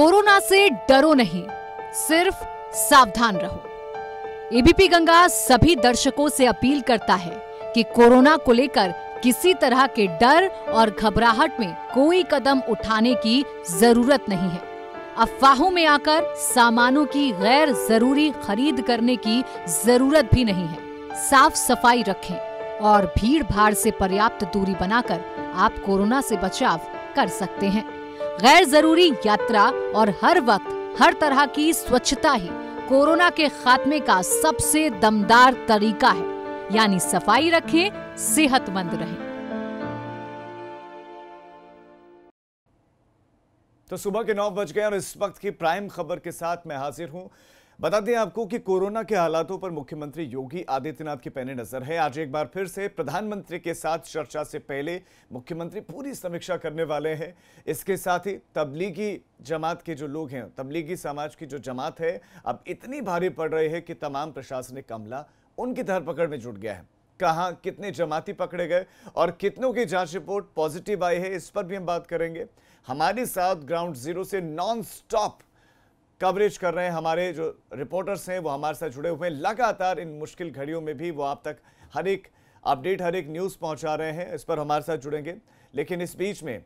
Corona से डरो नहीं सिर्फ सावधान रहो एबीपी गंगा सभी दर्शकों से अपील करता है कि कोरोना को लेकर किसी तरह के डर और घबराहट में कोई कदम उठाने की जरूरत नहीं है अफवाहों में आकर सामानों की गैर जरूरी खरीद करने की जरूरत भी नहीं है साफ सफाई रखें और भीड़ भाड़ से पर्याप्त दूरी बनाकर आप कोरोना से बचाव कर सकते हैं गैर जरूरी यात्रा और हर वक्त हर तरह की स्वच्छता ही कोरोना के खात्मे का सबसे दमदार तरीका है यानी सफाई रखें सेहतमंद रहें तो सुबह के नौ बज गए और इस वक्त की प्राइम खबर के साथ मैं हाजिर हूं बता दें आपको कि कोरोना के हालातों पर मुख्यमंत्री योगी आदित्यनाथ की पैने नजर है आज एक बार फिर से प्रधानमंत्री के साथ चर्चा से पहले मुख्यमंत्री पूरी समीक्षा करने वाले हैं इसके साथ ही तबलीगी जमात के जो लोग हैं तबलीगी समाज की जो जमात है अब इतनी भारी पड़ रही है कि तमाम प्रशासनिक अमला उनकी धरपकड़ में जुट गया है कहाँ कितने जमाती पकड़े गए और कितनों की जांच रिपोर्ट पॉजिटिव आई है इस पर भी हम बात करेंगे हमारे साथ ग्राउंड जीरो से नॉन स्टॉप कवरेज कर रहे हैं हमारे जो रिपोर्टर्स हैं वो हमारे साथ जुड़े हुए हैं लगातार इन मुश्किल घड़ियों में भी वो आप तक हर एक अपडेट हर एक न्यूज़ पहुंचा रहे हैं इस पर हमारे साथ जुड़ेंगे लेकिन इस बीच में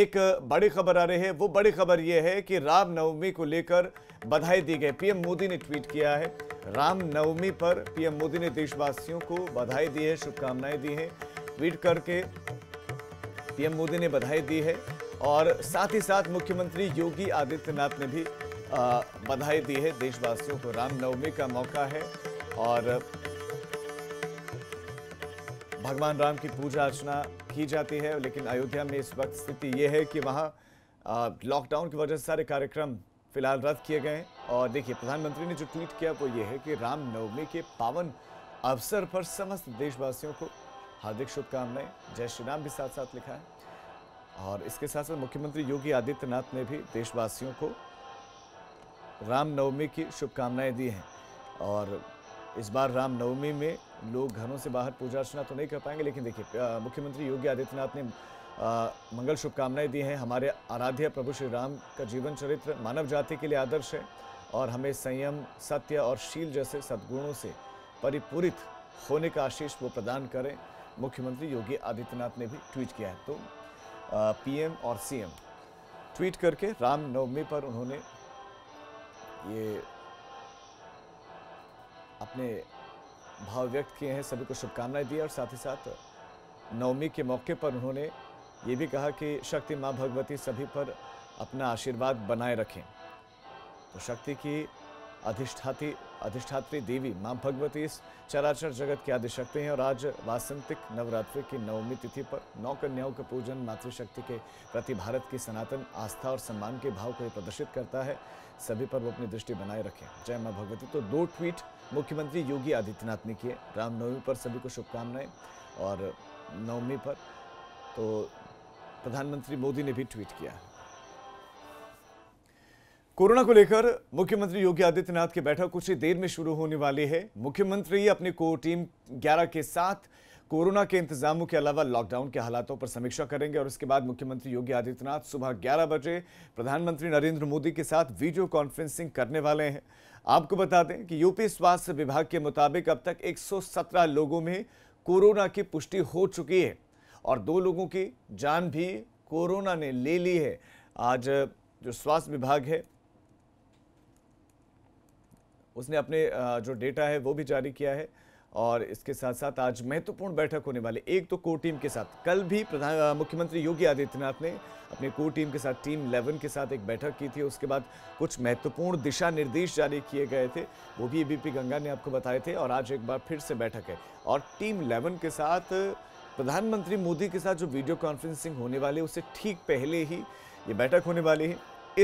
एक बड़ी खबर आ रही है वो बड़ी खबर ये है कि रामनवमी को लेकर बधाई दी गई पीएम मोदी ने ट्वीट किया है रामनवमी पर पीएम मोदी ने देशवासियों को बधाई दी है शुभकामनाएं दी हैं ट्वीट करके पीएम मोदी ने बधाई दी है और साथ ही साथ मुख्यमंत्री योगी आदित्यनाथ ने भी बधाई दी है देशवासियों को रामनवमी का मौका है और भगवान राम की पूजा अर्चना की जाती है लेकिन अयोध्या में इस वक्त स्थिति यह है कि वहाँ लॉकडाउन की वजह से सारे कार्यक्रम फिलहाल रद्द किए गए और देखिए प्रधानमंत्री ने जो ट्वीट किया वो ये है कि रामनवमी के पावन अवसर पर समस्त देशवासियों को हार्दिक शुभकामनाएं जय श्री राम भी साथ साथ लिखा है और इसके साथ साथ मुख्यमंत्री योगी आदित्यनाथ ने भी देशवासियों को रामनवमी की शुभकामनाएं दी हैं और इस बार रामनवमी में लोग घरों से बाहर पूजा अर्चना तो नहीं कर पाएंगे लेकिन देखिए मुख्यमंत्री योगी आदित्यनाथ ने आ, मंगल शुभकामनाएं दी हैं हमारे आराध्य प्रभु श्री राम का जीवन चरित्र मानव जाति के लिए आदर्श है और हमें संयम सत्य और शील जैसे सद्गुणों से परिपूरित होने का आशीष वो प्रदान करें मुख्यमंत्री योगी आदित्यनाथ ने भी ट्वीट किया है तो पीएम और सीएम ट्वीट करके राम नवमी पर उन्होंने ये अपने भाव व्यक्त किए हैं सभी को शुभकामनाएं दी और साथ ही साथ नवमी के मौके पर उन्होंने ये भी कहा कि शक्ति माँ भगवती सभी पर अपना आशीर्वाद बनाए रखें तो शक्ति की अधिष्ठाती अधिष्ठात्री देवी मां भगवती इस चराचर जगत की आदिशक्ति हैं और आज वासंतिक नवरात्रि की नवमी तिथि पर नौ कन्याओं का पूजन मातृशक्ति के प्रति भारत की सनातन आस्था और सम्मान के भाव को प्रदर्शित करता है सभी पर वो अपनी दृष्टि बनाए रखें जय माँ भगवती तो दो ट्वीट मुख्यमंत्री योगी आदित्यनाथ ने किए रामनवमी पर सभी को शुभकामनाएं और नवमी पर तो प्रधानमंत्री मोदी ने भी ट्वीट किया कोरोना को लेकर मुख्यमंत्री योगी आदित्यनाथ की बैठक कुछ ही देर में शुरू होने वाली है मुख्यमंत्री अपनी कोर टीम 11 के साथ कोरोना के इंतजामों के अलावा लॉकडाउन के हालातों पर समीक्षा करेंगे और उसके बाद मुख्यमंत्री योगी आदित्यनाथ सुबह 11 बजे प्रधानमंत्री नरेंद्र मोदी के साथ वीडियो कॉन्फ्रेंसिंग करने वाले हैं आपको बता दें कि यूपी स्वास्थ्य विभाग के मुताबिक अब तक एक लोगों में कोरोना की पुष्टि हो चुकी है और दो लोगों की जान भी कोरोना ने ले ली है आज जो स्वास्थ्य विभाग है उसने अपने जो डेटा है वो भी जारी किया है और इसके साथ साथ आज महत्वपूर्ण बैठक होने वाली एक तो कोर टीम के साथ कल भी प्रधान मुख्यमंत्री योगी आदित्यनाथ ने अपने कोर टीम के साथ टीम इलेवन के साथ एक बैठक की थी उसके बाद कुछ महत्वपूर्ण दिशा निर्देश जारी किए गए थे वो भी एबीपी गंगा ने आपको बताए थे और आज एक बार फिर से बैठक है और टीम इलेवन के साथ प्रधानमंत्री मोदी के साथ जो वीडियो कॉन्फ्रेंसिंग होने वाली है उससे ठीक पहले ही ये बैठक होने वाली है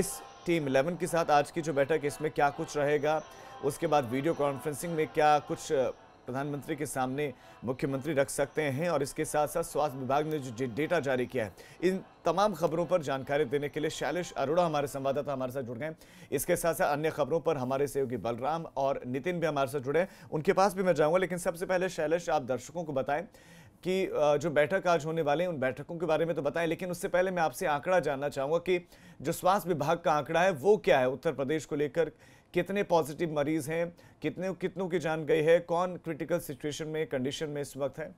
इस टीम इलेवन के साथ आज की जो बैठक इसमें क्या कुछ रहेगा उसके बाद वीडियो कॉन्फ्रेंसिंग में क्या कुछ प्रधानमंत्री के सामने मुख्यमंत्री रख सकते हैं और इसके साथ साथ स्वास्थ्य विभाग ने जो डेटा जारी किया है इन तमाम खबरों पर जानकारी देने के लिए शैलेश अरोड़ा हमारे संवाददाता हमारे साथ जुड़ गए इसके साथ साथ अन्य खबरों पर हमारे सहयोगी बलराम और नितिन भी हमारे साथ जुड़े हैं उनके पास भी मैं जाऊँगा लेकिन सबसे पहले शैलेश आप दर्शकों को बताएं कि जो बैठक आज होने वाले हैं उन बैठकों के बारे में तो बताएं लेकिन उससे पहले मैं आपसे आंकड़ा जानना चाहूँगा कि जो स्वास्थ्य विभाग का आंकड़ा है वो क्या है उत्तर प्रदेश को लेकर कितने पॉजिटिव मरीज़ हैं कितने कितनों की जान गई है कौन क्रिटिकल सिचुएशन में कंडीशन में इस वक्त है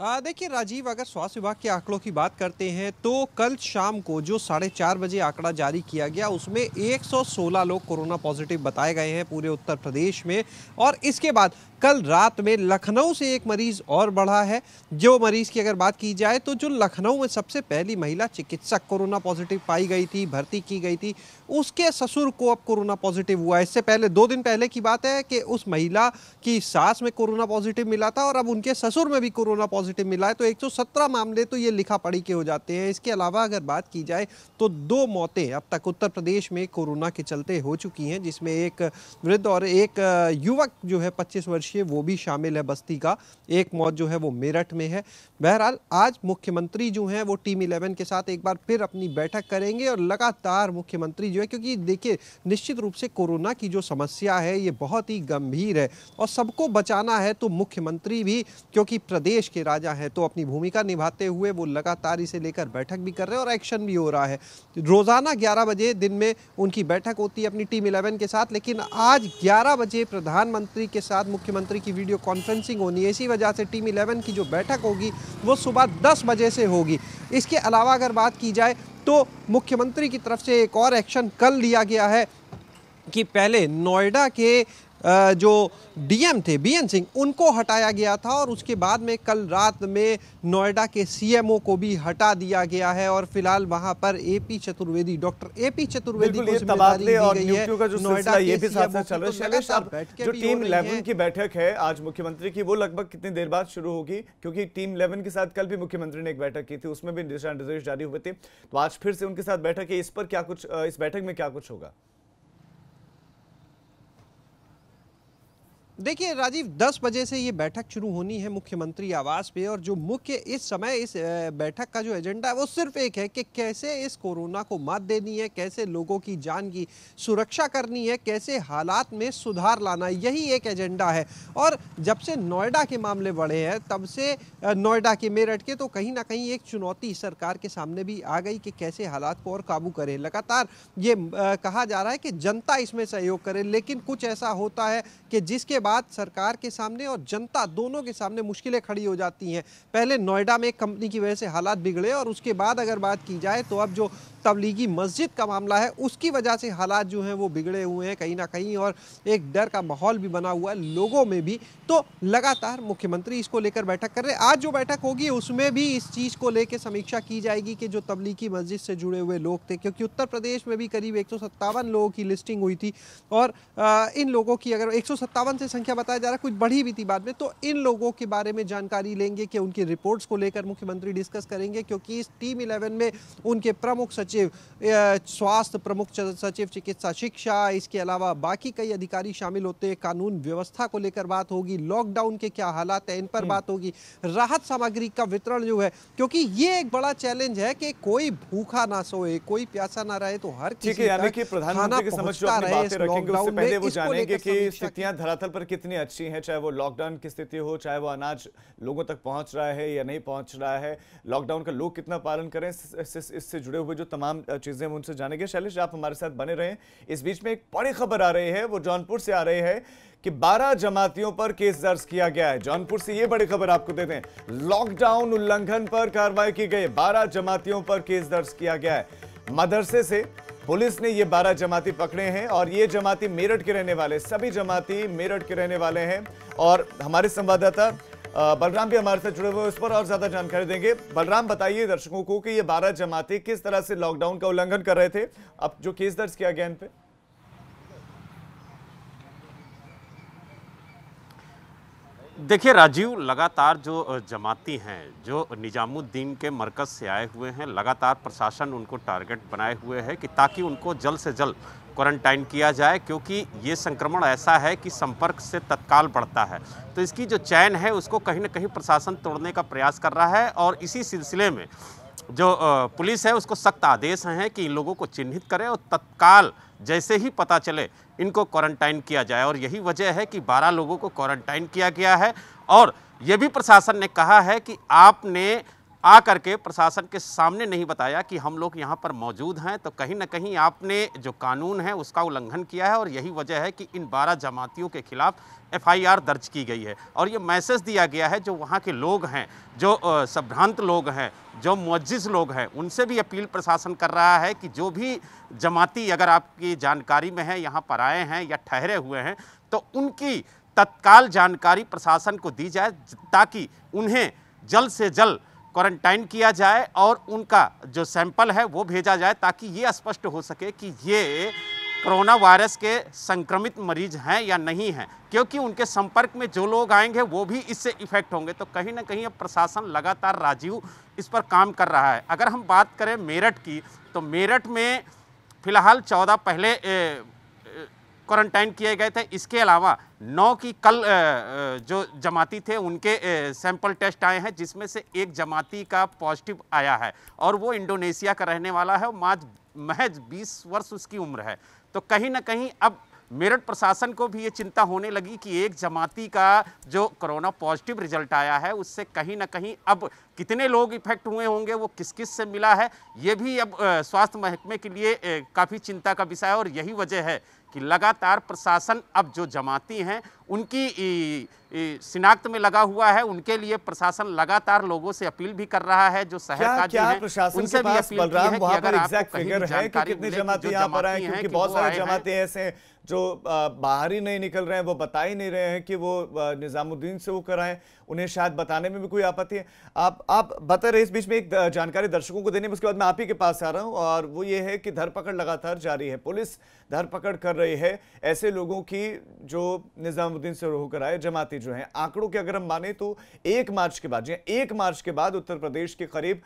देखिए राजीव अगर स्वास्थ्य विभाग के आंकड़ों की बात करते हैं तो कल शाम को जो साढ़े चार बजे आंकड़ा जारी किया गया उसमें 116 लोग कोरोना पॉजिटिव बताए गए हैं पूरे उत्तर प्रदेश में और इसके बाद कल रात में लखनऊ से एक मरीज और बढ़ा है जो मरीज की अगर बात की जाए तो जो लखनऊ में सबसे पहली महिला चिकित्सक कोरोना पॉजिटिव पाई गई थी भर्ती की गई थी उसके ससुर को अब कोरोना पॉजिटिव हुआ है इससे पहले दो दिन पहले की बात है कि उस महिला की सास में कोरोना पॉजिटिव मिला था और अब उनके ससुर में भी कोरोना पॉजिटिव पॉजिटिव मिला है तो 117 मामले तो ये लिखा पढ़ी के हो जाते हैं इसके अलावा अगर बात की जाए तो दो मौतें अब तक उत्तर प्रदेश में कोरोना के चलते हो चुकी हैं जिसमें एक वृद्ध और एक युवक जो है पच्चीस वर्षीय वो भी शामिल है बस्ती का एक मौत जो है वो मेरठ में है बहरहाल आज मुख्यमंत्री जो हैं वो टीम इलेवन के साथ एक बार फिर अपनी बैठक करेंगे और लगातार मुख्यमंत्री जो है क्योंकि देखिए निश्चित रूप से कोरोना की जो समस्या है ये बहुत ही गंभीर है और सबको बचाना है तो मुख्यमंत्री भी क्योंकि प्रदेश के राज्य राजा हैं तो अपनी भूमिका निभाते हुए वो लगातार इसे लेकर बैठक भी कर रहे हैं और एक्शन भी हो रहा है रोज़ाना ग्यारह बजे दिन में उनकी बैठक होती है अपनी टीम इलेवन के साथ लेकिन आज ग्यारह बजे प्रधानमंत्री के साथ मुख्यमंत्री की वीडियो कॉन्फ्रेंसिंग होनी है इसी वजह से टीम इलेवन की जो बैठक होगी वो सुबह दस बजे से होगी इसके अलावा अगर बात की जाए तो मुख्यमंत्री की तरफ से एक और एक्शन कल लिया गया है कि पहले नोएडा के जो डीएम थे बीएन सिंह उनको हटाया गया था और उसके बाद में कल रात में नोएडा के सीएमओ को भी हटा दिया गया है और फिलहाल वहां पर AP Chaturvedi doctor AP Chaturvedi को तबादले और नियुक्तियों का जो सिलसिला ये भी साथ साथ चल रहा है जो टीम 11 की बैठक है आज मुख्यमंत्री की वो लगभग कितनी देर बाद शुरू होगी क्योंकि टीम 11 के साथ कल भी मुख्यमंत्री ने एक बैठक की थी उसमें भी दिशा निर्देश जारी हुए थे तो आज फिर से उनके साथ बैठक है इस पर क्या कुछ इस बैठक में क्या कुछ होगा देखिए राजीव 10 बजे से ये बैठक शुरू होनी है मुख्यमंत्री आवास पे और जो मुख्य इस समय इस बैठक का जो एजेंडा है वो सिर्फ एक है कि कैसे इस कोरोना को मात देनी है कैसे लोगों की जान की सुरक्षा करनी है कैसे हालात में सुधार लाना यही एक एजेंडा है और जब से नोएडा के मामले बढ़े हैं तब से नोएडा के मेरठ के तो कहीं ना कहीं एक चुनौती सरकार के सामने भी आ गई कि कैसे हालात को और काबू करें लगातार ये कहा जा रहा है कि जनता इसमें सहयोग करे लेकिन कुछ ऐसा होता है कि जिसके बाद सरकार के सामने और जनता दोनों के सामने मुश्किलें खड़ी हो जाती हैं पहले नोएडा में एक कंपनी की वजह से हालात बिगड़े और उसके बाद अगर बात की जाए तो अब जो तबलीगी मस्जिद का मामला है उसकी वजह से हालात जो हैं वो बिगड़े हुए हैं कहीं ना कहीं और एक डर का माहौल भी बना हुआ है लोगों में भी तो लगातार मुख्यमंत्री इसको लेकर बैठक कर रहे हैं आज जो बैठक होगी उसमें भी इस चीज़ को लेकर समीक्षा की जाएगी कि जो तबलीगी मस्जिद से जुड़े हुए लोग थे क्योंकि उत्तर प्रदेश में भी करीब एक लोगों की लिस्टिंग हुई थी और इन लोगों की अगर एक से संख्या बताया जा रहा है कुछ बढ़ी भी थी बाद में तो इन लोगों के बारे में जानकारी लेंगे कि उनकी रिपोर्ट्स को लेकर मुख्यमंत्री डिस्कस करेंगे क्योंकि इस टीम इलेवन में उनके प्रमुख सचिव स्वास्थ्य प्रमुख सचिव चिकित्सा शिक्षा इसके अलावा बाकी कई अधिकारी शामिल होते हैं कानून व्यवस्था को लेकर बात होगी लॉकडाउन के क्या हालात हैं इन पर हम्म। बात होगी राहत सामग्री का वितरण जो है क्योंकि ये एक बड़ा चैलेंज है कि कोई भूखा ना सोए कोई प्यासा ना रहे तो हर किसी प्रधानमंत्री स्थितियां धरातल पर कितनी अच्छी है चाहे वो लॉकडाउन की स्थिति हो चाहे वो अनाज लोगों तक पहुंच रहा है या नहीं पहुंच रहा है लॉकडाउन का लोग कितना पालन करें इससे जुड़े हुए जो तमाम चीज़ें उनसे जानेंगे शैलेश आप हमारे साथ बने रहें इस बीच में एक बड़ी खबर आ रही है वो जौनपुर से आ रही है कि 12 जमातियों पर केस दर्ज किया गया है जौनपुर से ये बड़ी खबर आपको देते हैं लॉकडाउन उल्लंघन पर कार्रवाई की गई बारह जमातियों पर केस दर्ज किया गया है मदरसे से पुलिस ने ये बारह जमाती पकड़े हैं और ये जमाती मेरठ के रहने वाले सभी जमाती मेरठ के रहने वाले हैं और हमारे संवाददाता बलराम भी हमारे साथ जुड़े हुए इस पर और ज्यादा जानकारी देंगे बलराम बताइए दर्शकों को कि ये बारह जमाते किस तरह से लॉकडाउन का उल्लंघन कर रहे थे अब जो केस दर्ज किया गया इन पे देखिए राजीव लगातार जो जमाती हैं जो निजामुद्दीन के मरकज़ से आए हुए हैं लगातार प्रशासन उनको टारगेट बनाए हुए है कि ताकि उनको जल्द से जल्द क्वारंटाइन किया जाए क्योंकि ये संक्रमण ऐसा है कि संपर्क से तत्काल बढ़ता है तो इसकी जो चैन है उसको कहीं ना कहीं प्रशासन तोड़ने का प्रयास कर रहा है और इसी सिलसिले में जो पुलिस है उसको सख्त आदेश हैं कि इन लोगों को चिन्हित करें और तत्काल जैसे ही पता चले इनको क्वारंटाइन किया जाए और यही वजह है कि 12 लोगों को क्वारंटाइन किया गया है और ये भी प्रशासन ने कहा है कि आपने आ करके प्रशासन के सामने नहीं बताया कि हम लोग यहाँ पर मौजूद हैं तो कहीं ना कहीं आपने जो कानून है उसका उल्लंघन किया है और यही वजह है कि इन 12 जमातियों के खिलाफ एफआईआर दर्ज की गई है और ये मैसेज दिया गया है जो वहाँ के लोग हैं जो संभ्रांत लोग हैं जो मुज्ज़ लोग हैं उनसे भी अपील प्रशासन कर रहा है कि जो भी जमाती अगर आपकी जानकारी में है यहाँ पर आए हैं या ठहरे हुए हैं तो उनकी तत्काल जानकारी प्रशासन को दी जाए ताकि उन्हें जल्द से जल्द क्वारंटाइन किया जाए और उनका जो सैंपल है वो भेजा जाए ताकि ये स्पष्ट हो सके कि ये कोरोना वायरस के संक्रमित मरीज हैं या नहीं हैं क्योंकि उनके संपर्क में जो लोग आएंगे वो भी इससे इफेक्ट होंगे तो कहीं ना कहीं अब प्रशासन लगातार राजीव इस पर काम कर रहा है अगर हम बात करें मेरठ की तो मेरठ में फिलहाल चौदह पहले ए, क्वारंटाइन किए गए थे इसके अलावा नौ की कल जो जमाती थे उनके सैंपल टेस्ट आए हैं जिसमें से एक जमाती का पॉजिटिव आया है और वो इंडोनेशिया का रहने वाला है माज महज 20 वर्ष उसकी उम्र है तो कहीं ना कहीं अब मेरठ प्रशासन को भी ये चिंता होने लगी कि एक जमाती का जो कोरोना पॉजिटिव रिजल्ट आया है उससे कहीं ना कहीं अब कितने लोग इफेक्ट हुए होंगे वो किस किस से मिला है ये भी अब स्वास्थ्य महकमे के लिए काफ़ी चिंता का विषय है और यही वजह है कि लगातार प्रशासन अब जो जमाती हैं उनकी शिनाख्त में लगा हुआ है उनके लिए प्रशासन लगातार लोगों से अपील भी कर रहा है जो शहर का क्या प्रशासन उनसे भी अपील है वहां पर एग्जैक्ट फिगर है कि कितनी पर आए क्योंकि बहुत सारे जमाते ऐसे हैं जो बाहर ही नहीं निकल रहे हैं वो बता ही नहीं रहे हैं कि वो निज़ामुद्दीन से वो कराएं उन्हें शायद बताने में भी कोई आपत्ति है आप आप बता रहे इस बीच में एक जानकारी दर्शकों को देने में उसके बाद मैं आप ही के पास आ रहा हूं और वो ये है कि धरपकड़ लगातार जारी है पुलिस धरपकड़ कर रही है ऐसे लोगों की जो निज़ाम निजामुद्दीन से होकर आए जमाती जो है आंकड़ों के अगर हम माने तो एक मार्च के बाद एक मार्च के बाद उत्तर प्रदेश के करीब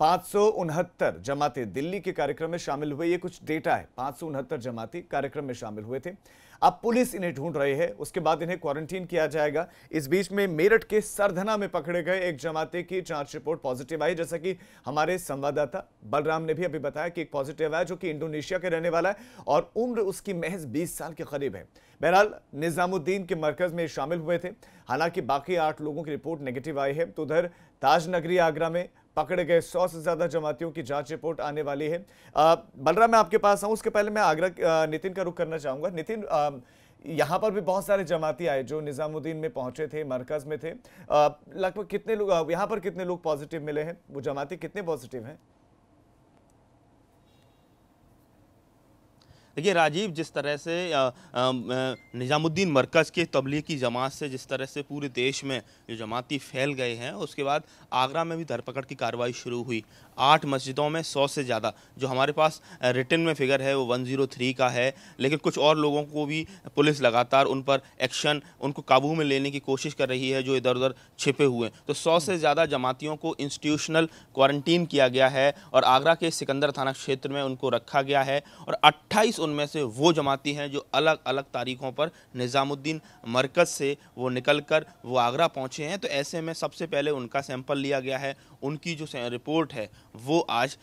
पाँच जमाते दिल्ली के कार्यक्रम में शामिल हुए ये कुछ डेटा है उनहत्तर जमाती कार्यक्रम में शामिल हुए थे अब पुलिस इन्हें ढूंढ रही है उसके बाद इन्हें क्वारंटीन किया जाएगा इस बीच में मेरठ के सरधना में पकड़े गए एक जमाते की जांच रिपोर्ट पॉजिटिव आई जैसा कि हमारे संवाददाता बलराम ने भी अभी बताया कि एक पॉजिटिव आया जो कि इंडोनेशिया के रहने वाला है और उम्र उसकी महज बीस साल के करीब है बहरहाल निजामुद्दीन के मरकज में शामिल हुए थे हालांकि बाकी आठ लोगों की रिपोर्ट नेगेटिव आई है तो उधर ताजनगरी आगरा में पकड़े गए सौ से ज्यादा जमातियों की जांच रिपोर्ट आने वाली है बलराम मैं आपके पास आऊँ उसके पहले मैं आगरा नितिन का रुख करना चाहूंगा नितिन यहाँ पर भी बहुत सारे जमाती आए जो निज़ामुद्दीन में पहुंचे थे मरकज़ में थे लगभग कितने लोग यहाँ पर कितने लोग पॉजिटिव मिले हैं वो जमाती कितने पॉजिटिव हैं देखिए राजीव जिस तरह से निज़ामुद्दीन मरकज़ के तबलीगी जमात से जिस तरह से पूरे देश में जो जमाती फैल गए हैं उसके बाद आगरा में भी धरपकड़ की कार्रवाई शुरू हुई आठ मस्जिदों में सौ से ज़्यादा जो हमारे पास रिटर्न में फिगर है वो वन जीरो थ्री का है लेकिन कुछ और लोगों को भी पुलिस लगातार उन पर एक्शन उनको काबू में लेने की कोशिश कर रही है जो इधर उधर छिपे हुए हैं तो सौ से ज़्यादा जमातियों को इंस्टीट्यूशनल क्वारंटीन किया गया है और आगरा के सिकंदर थाना क्षेत्र में उनको रखा गया है और अट्ठाईस उनमें से वो जमाती हैं जो अलग अलग तारीखों पर निज़ामुद्दीन मरकज़ से वो निकल कर वो आगरा पहुँचे हैं तो ऐसे में सबसे पहले उनका सैंपल लिया गया है उनकी जो रिपोर्ट है वो आज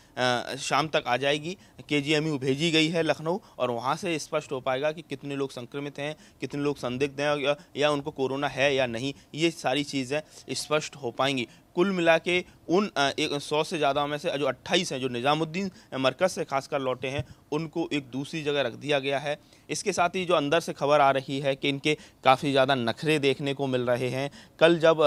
शाम तक आ जाएगी के जी भेजी गई है लखनऊ और वहाँ से स्पष्ट हो पाएगा कि कितने लोग संक्रमित हैं कितने लोग संदिग्ध हैं या उनको कोरोना है या नहीं ये सारी चीज़ें स्पष्ट हो पाएंगी कुल मिला के उन एक सौ से ज़्यादा में से जो अट्ठाईस हैं जो निज़ामुद्दीन मरकज़ से खासकर लौटे हैं उनको एक दूसरी जगह रख दिया गया है इसके साथ ही जो अंदर से खबर आ रही है कि इनके काफ़ी ज़्यादा नखरे देखने को मिल रहे हैं कल जब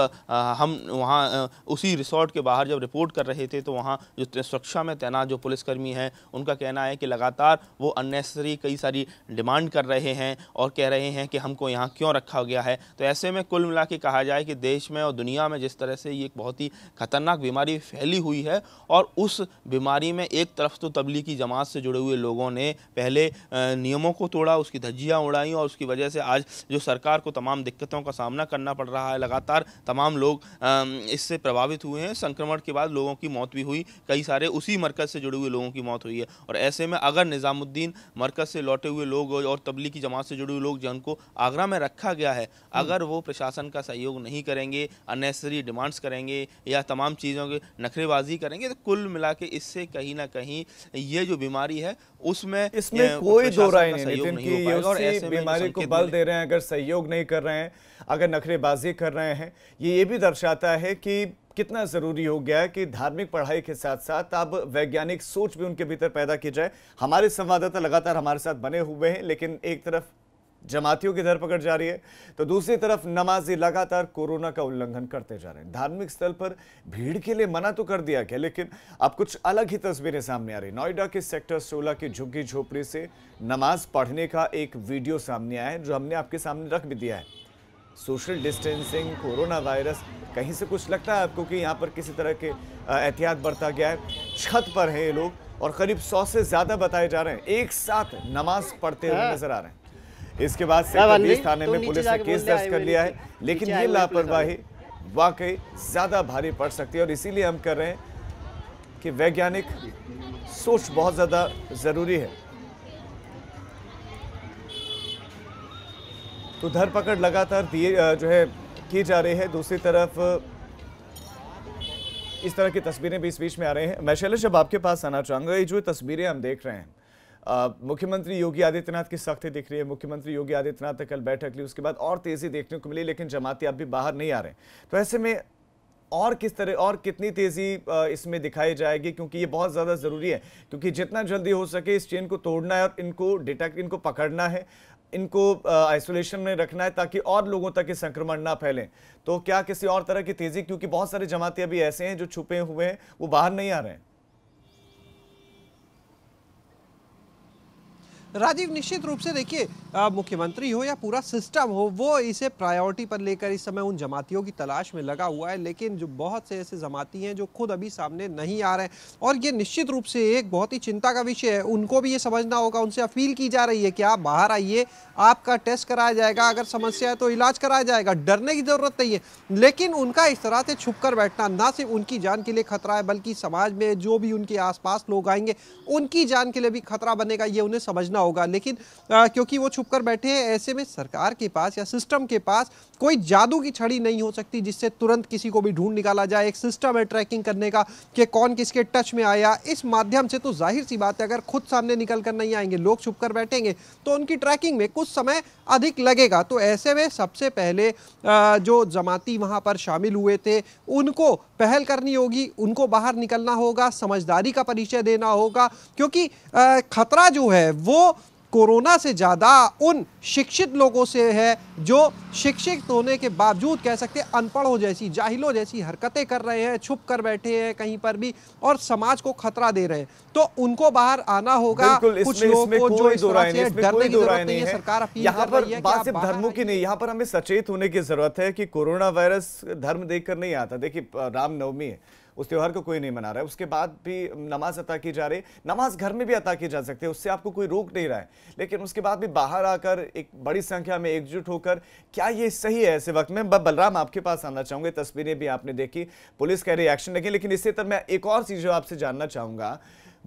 हम वहाँ उसी रिसोर्ट के बाहर जब रिपोर्ट कर रहे थे तो वहाँ जो सुरक्षा में तैनात जो पुलिसकर्मी हैं उनका कहना है कि लगातार वो अननेसरी कई सारी डिमांड कर रहे हैं और कह रहे हैं कि हमको यहाँ क्यों रखा गया है तो ऐसे में कुल मिला कहा जाए कि देश में और दुनिया में जिस तरह से ये एक बहुत ही ख़तरनाक बीमारी फैली हुई है और उस बीमारी में एक तरफ तो तबलीगी जमात से जुड़े हुए लोगों ने पहले नियमों को तोड़ा उसकी धज्जियाँ उड़ाई और उसकी वजह से आज जो सरकार को तमाम दिक्कतों का सामना करना पड़ रहा है लगातार तमाम लोग इससे प्रभावित हुए हैं संक्रमण के बाद लोगों की मौत भी हुई कई सारे उसी मरकज़ से जुड़े हुए लोगों की मौत हुई है और ऐसे में अगर निज़ामुद्दीन मरकज़ से लौटे हुए लोग और तबलीगी जमात से जुड़े हुए लोग जिनको आगरा में रखा गया है अगर वो प्रशासन का सहयोग नहीं करेंगे अननेसरी डिमांड्स करेंगे या तमाम चीज़ों की नखरेबाजी करेंगे तो कुल मिला के इससे कहीं ना कहीं ये जो बीमारी है उसमें इसमें कोई दो राय नहीं नितिन की और ऐसे बीमारी को बल दे रहे हैं अगर सहयोग नहीं कर रहे हैं अगर नखरेबाजी कर रहे हैं ये ये भी दर्शाता है कि कितना ज़रूरी हो गया है कि धार्मिक पढ़ाई के साथ साथ अब वैज्ञानिक सोच भी उनके भीतर पैदा की जाए हमारे संवाददाता लगातार हमारे साथ बने हुए हैं लेकिन एक तरफ जमातियों की धरपकड़ जारी है तो दूसरी तरफ नमाजी लगातार कोरोना का उल्लंघन करते जा रहे हैं धार्मिक स्थल पर भीड़ के लिए मना तो कर दिया गया लेकिन अब कुछ अलग ही तस्वीरें सामने आ रही नोएडा के सेक्टर 16 की झुग्गी झोपड़ी से नमाज पढ़ने का एक वीडियो सामने आया है जो हमने आपके सामने रख भी दिया है सोशल डिस्टेंसिंग कोरोना वायरस कहीं से कुछ लगता है आपको कि यहाँ पर किसी तरह के एहतियात बरता गया है छत पर है ये लोग और करीब सौ से ज़्यादा बताए जा रहे हैं एक साथ नमाज पढ़ते हुए हाँ। नजर आ रहे हैं इसके बाद हाँ, सेक्टर थाने तो में पुलिस ने केस दर्ज कर लिया है लेकिन ये लापरवाही वाकई ज़्यादा भारी पड़ सकती है और इसीलिए हम कर रहे हैं कि वैज्ञानिक सोच बहुत ज़्यादा ज़रूरी है तो धरपकड़ लगातार दिए जो है की जा रही है दूसरी तरफ इस तरह की तस्वीरें भी इस बीच में आ रही हैं मैं शैलेश जब आपके पास आना चाहूंगा ये जो तस्वीरें हम देख रहे हैं मुख्यमंत्री योगी आदित्यनाथ की सख्ती दिख रही है मुख्यमंत्री योगी आदित्यनाथ ने कल बैठक ली उसके बाद और तेजी देखने को मिली लेकिन जमाती अब भी बाहर नहीं आ रहे तो ऐसे में और किस तरह और कितनी तेज़ी इसमें दिखाई जाएगी क्योंकि ये बहुत ज़्यादा ज़रूरी है क्योंकि जितना जल्दी हो सके इस चेन को तोड़ना है और इनको डिटेक्ट इनको पकड़ना है इनको आइसोलेशन में रखना है ताकि और लोगों तक ये संक्रमण ना फैलें तो क्या किसी और तरह की तेज़ी क्योंकि बहुत सारे जमाते अभी ऐसे हैं जो छुपे हुए हैं वो बाहर नहीं आ रहे हैं राजीव निश्चित रूप से देखिए मुख्यमंत्री हो या पूरा सिस्टम हो वो इसे प्रायोरिटी पर लेकर इस समय उन जमातियों की तलाश में लगा हुआ है लेकिन जो बहुत से ऐसे जमाती हैं जो खुद अभी सामने नहीं आ रहे हैं और ये निश्चित रूप से एक बहुत ही चिंता का विषय है उनको भी ये समझना होगा उनसे अपील की जा रही है कि आप बाहर आइए आपका टेस्ट कराया जाएगा अगर समस्या है तो इलाज कराया जाएगा डरने की ज़रूरत नहीं है लेकिन उनका इस तरह से छुप कर बैठना ना सिर्फ उनकी जान के लिए खतरा है बल्कि समाज में जो भी उनके आसपास लोग आएंगे उनकी जान के लिए भी खतरा बनेगा ये उन्हें समझना करना होगा लेकिन आ, क्योंकि वो छुप कर बैठे हैं ऐसे में सरकार के पास या सिस्टम के पास कोई जादू की छड़ी नहीं हो सकती जिससे तुरंत किसी को भी ढूंढ निकाला जाए एक सिस्टम है ट्रैकिंग करने का कि कौन किसके टच में आया इस माध्यम से तो जाहिर सी बात है अगर खुद सामने निकल कर नहीं आएंगे लोग छुप कर बैठेंगे तो उनकी ट्रैकिंग में कुछ समय अधिक लगेगा तो ऐसे में सबसे पहले जो जमाती वहाँ पर शामिल हुए थे उनको पहल करनी होगी उनको बाहर निकलना होगा समझदारी का परिचय देना होगा क्योंकि खतरा जो है वो कोरोना से ज़्यादा उन शिक्षित लोगों से है जो शिक्षित होने के बावजूद कह सकते हैं अनपढ़ों जैसी जाहिलों जैसी हरकतें कर रहे हैं छुप कर बैठे हैं कहीं पर भी और समाज को खतरा दे रहे हैं तो उनको बाहर आना होगा कुछ लोगों को सरकार अपील यहाँ पर सिर्फ धर्मों की नहीं यहाँ पर हमें सचेत होने की जरूरत है कि कोरोना वायरस धर्म देखकर नहीं आता देखिए रामनवमी है उस त्यौहार को कोई नहीं मना रहा है उसके बाद भी नमाज अता की जा रही नमाज घर में भी अता की जा सकती है उससे आपको कोई रोक नहीं रहा है लेकिन उसके बाद भी बाहर आकर एक बड़ी संख्या में एकजुट होकर क्या ये सही है ऐसे वक्त में बलराम आपके पास आना चाहूँगा तस्वीरें भी आपने देखी पुलिस का रिएक्शन लगे लेकिन इससे तरह मैं एक और चीज़ जो आपसे जानना चाहूँगा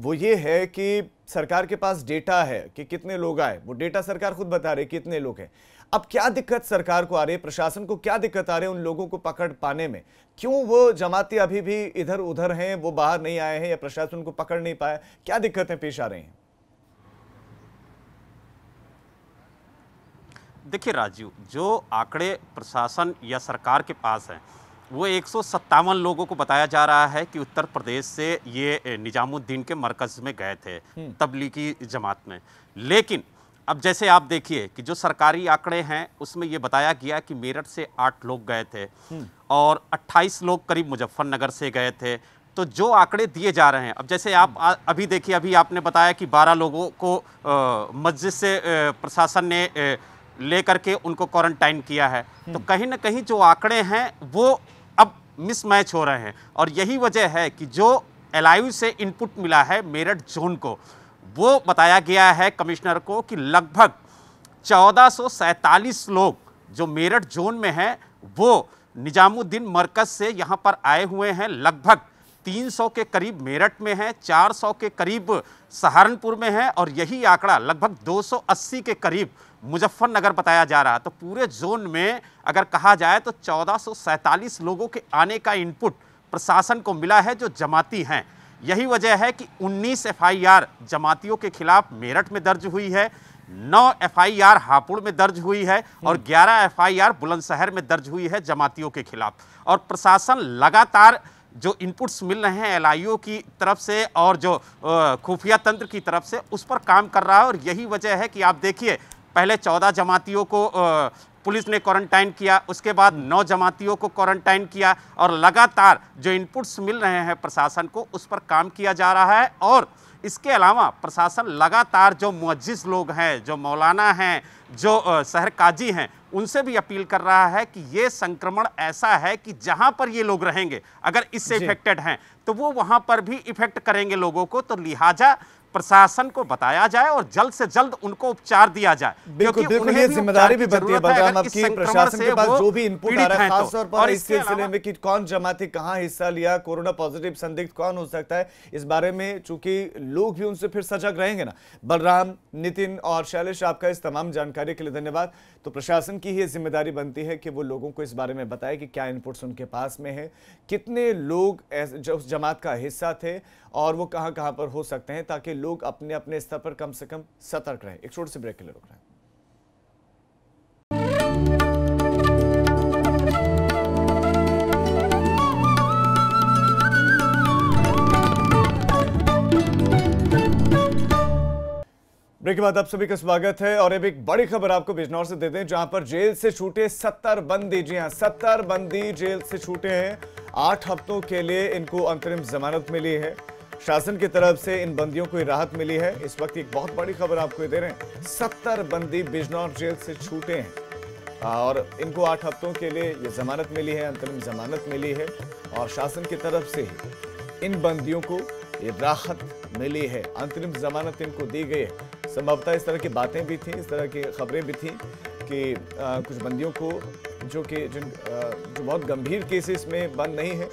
वो ये है कि सरकार के पास डेटा है कि कितने लोग आए वो डेटा सरकार खुद बता रही कितने लोग हैं अब क्या दिक्कत सरकार को आ रही है प्रशासन को क्या दिक्कत आ रही है उन लोगों को पकड़ पाने में क्यों वो जमाती अभी भी इधर उधर हैं वो बाहर नहीं आए हैं या प्रशासन को पकड़ नहीं पाया क्या दिक्कतें पेश आ रही हैं देखिए राजीव जो आंकड़े प्रशासन या सरकार के पास हैं वो एक लोगों को बताया जा रहा है कि उत्तर प्रदेश से ये निजामुद्दीन के मरकज़ में गए थे हम्म। तबलीगी जमात में लेकिन अब जैसे आप देखिए कि जो सरकारी आंकड़े हैं उसमें ये बताया गया कि मेरठ से आठ लोग गए थे हम्म। और 28 लोग करीब मुजफ्फरनगर से गए थे तो जो आंकड़े दिए जा रहे हैं अब जैसे आप हम्म। आ, अभी देखिए अभी आपने बताया कि 12 लोगों को मस्जिद से प्रशासन ने लेकर ले करके उनको क्वारंटाइन किया है तो हम्म। कहीं ना कहीं जो आंकड़े हैं वो अब मिसमैच हो रहे हैं और यही वजह है कि जो एल से इनपुट मिला है मेरठ जोन को वो बताया गया है कमिश्नर को कि लगभग चौदह लोग जो मेरठ जोन में हैं वो निजामुद्दीन मरकज़ से यहाँ पर आए हुए हैं लगभग 300 के करीब मेरठ में हैं 400 के करीब सहारनपुर में हैं और यही आंकड़ा लगभग 280 के करीब मुजफ्फरनगर बताया जा रहा है तो पूरे जोन में अगर कहा जाए तो चौदह लोगों के आने का इनपुट प्रशासन को मिला है जो जमाती हैं यही वजह है कि 19 एफआईआर जमातियों के खिलाफ मेरठ में दर्ज हुई है नौ एफआईआर हापुड़ में दर्ज हुई है और 11 हम्म। एफआईआर बुलंदशहर में दर्ज हुई है जमातियों के खिलाफ और प्रशासन लगातार जो इनपुट्स मिल रहे हैं एल की तरफ से और जो खुफिया तंत्र की तरफ से उस पर काम कर रहा है और यही वजह है कि आप देखिए पहले चौदह जमातियों को पुलिस ने क्वारंटाइन किया उसके बाद नौ जमातियों को क्वारंटाइन किया और लगातार जो इनपुट्स मिल रहे हैं प्रशासन को उस पर काम किया जा रहा है और इसके अलावा प्रशासन लगातार जो मुजिस लोग हैं जो मौलाना हैं जो शहर काजी हैं उनसे भी अपील कर रहा है कि ये संक्रमण ऐसा है कि जहाँ पर ये लोग रहेंगे अगर इससे इफेक्टेड हैं तो वो वहाँ पर भी इफेक्ट करेंगे लोगों को तो लिहाजा प्रशासन को बताया जाए और जल्द से जल्द उनको उपचार दिया जाए बिल्कुल बिल्कुल ये जिम्मेदारी भी बनती है बलराम आपकी प्रशासन के पास जो भी इनपुट आ रहा है तो। खासतौर पर इस सिलसिले में कि कौन जमाती कहाँ हिस्सा लिया कोरोना पॉजिटिव संदिग्ध कौन हो सकता है इस बारे में चूंकि लोग भी उनसे फिर सजग रहेंगे ना बलराम नितिन और शैलेश आपका इस तमाम जानकारी के लिए धन्यवाद तो प्रशासन की ही जिम्मेदारी बनती है कि वो लोगों को इस बारे में बताए कि क्या इनपुट्स उनके पास में है कितने लोग जमात का हिस्सा थे और वो कहाँ कहाँ पर हो सकते हैं ताकि लोग अपने अपने स्तर पर कम से कम सतर्क रहें एक छोटे से ब्रेक के लिए रुक रहे हैं ब्रेक के बाद आप सभी का स्वागत है और अब एक बड़ी खबर आपको बिजनौर से देते हैं जहां पर जेल से छूटे सत्तर बंदी जी हां सत्तर बंदी जेल से छूटे हैं आठ हफ्तों के लिए इनको अंतरिम जमानत मिली है शासन की तरफ से इन बंदियों को राहत मिली है इस वक्त एक बहुत बड़ी खबर आपको दे रहे हैं सत्तर बंदी बिजनौर जेल से छूटे हैं और इनको आठ हफ्तों के लिए ये जमानत मिली है अंतरिम जमानत मिली है और शासन की तरफ से ही इन बंदियों को ये राहत मिली है अंतरिम जमानत इनको दी गई है संभवतः इस तरह की बातें भी थी इस तरह की खबरें भी थी कि आ, कुछ बंदियों को जो कि जिन आ, जो बहुत गंभीर केसेस में बंद नहीं है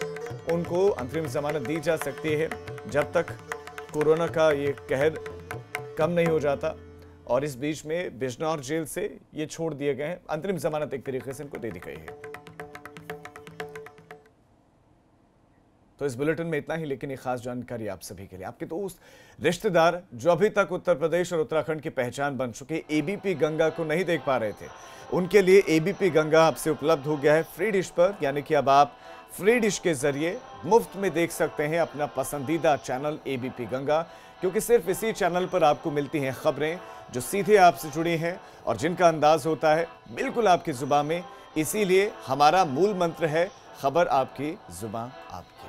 उनको अंतरिम जमानत दी जा सकती है जब तक कोरोना का ये कहर कम नहीं हो जाता और इस बीच में बिजनौर जेल से ये छोड़ दिए गए हैं अंतरिम जमानत एक तरीके से इनको दे दी गई है तो इस बुलेटिन में इतना ही लेकिन ये खास जानकारी आप सभी के लिए आपके दोस्त रिश्तेदार जो अभी तक उत्तर प्रदेश और उत्तराखंड की पहचान बन चुके एबीपी गंगा को नहीं देख पा रहे थे उनके लिए एबीपी गंगा आपसे उपलब्ध हो गया है फ्री डिश पर यानी कि अब आप फ्री डिश के जरिए मुफ्त में देख सकते हैं अपना पसंदीदा चैनल एबीपी गंगा क्योंकि सिर्फ इसी चैनल पर आपको मिलती हैं खबरें जो सीधे आपसे जुड़ी हैं और जिनका अंदाज होता है बिल्कुल आपकी जुबा में इसीलिए हमारा मूल मंत्र है खबर आपकी जुबा आपकी